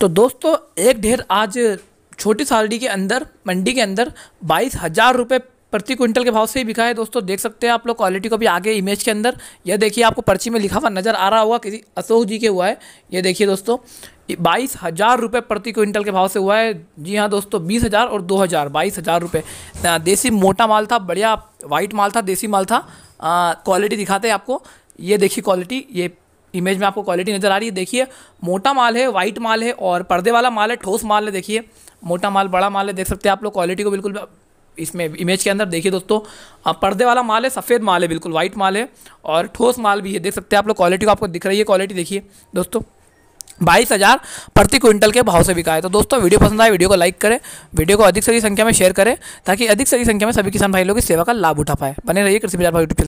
तो दोस्तों एक ढेर आज छोटी सालडी के अंदर मंडी के अंदर बाईस हज़ार रुपये प्रति क्विंटल के भाव से ही बिका है दोस्तों देख सकते हैं आप लोग क्वालिटी को भी आगे इमेज के अंदर यह देखिए आपको पर्ची में लिखा हुआ नज़र आ रहा होगा किसी अशोक जी के हुआ है ये देखिए दोस्तों बाईस हज़ार रुपये प्रति क्विंटल के भाव से हुआ है जी हाँ दोस्तों बीस हज़ार और दो हज़ार बाईस हज़ार रुपये देसी मोटा माल था बढ़िया वाइट माल था देसी माल था क्वालिटी दिखाते हैं आपको ये देखिए क्वालिटी ये इमेज में आपको क्वालिटी नज़र आ रही है देखिए मोटा माल है वाइट माल है और पर्दे वाला माल है ठोस माल है देखिए मोटा माल बड़ा माल है देख सकते हैं आप लोग क्वालिटी को बिल्कुल इसमें इमेज के अंदर देखिए दोस्तों पर्दे वाला माल है सफ़ेद माल है बिल्कुल वाइट माल है और ठोस माल भी है देख सकते हैं आप लोग क्वालिटी को आपको दिख रही है क्वालिटी देखिए दोस्तों बाईस हज़ार प्रति क्विंटल के भाव से बिका है तो दोस्तों वीडियो पसंद आए वीडियो को लाइक करें वीडियो को अधिक से अधिक संख्या में शेयर करें ताकि अधिक से अधिक संख्या में सभी किसान भाई लोग की सेवा का लाभ उठा पाए बने रहिए कृषि बाजार यूट्यूब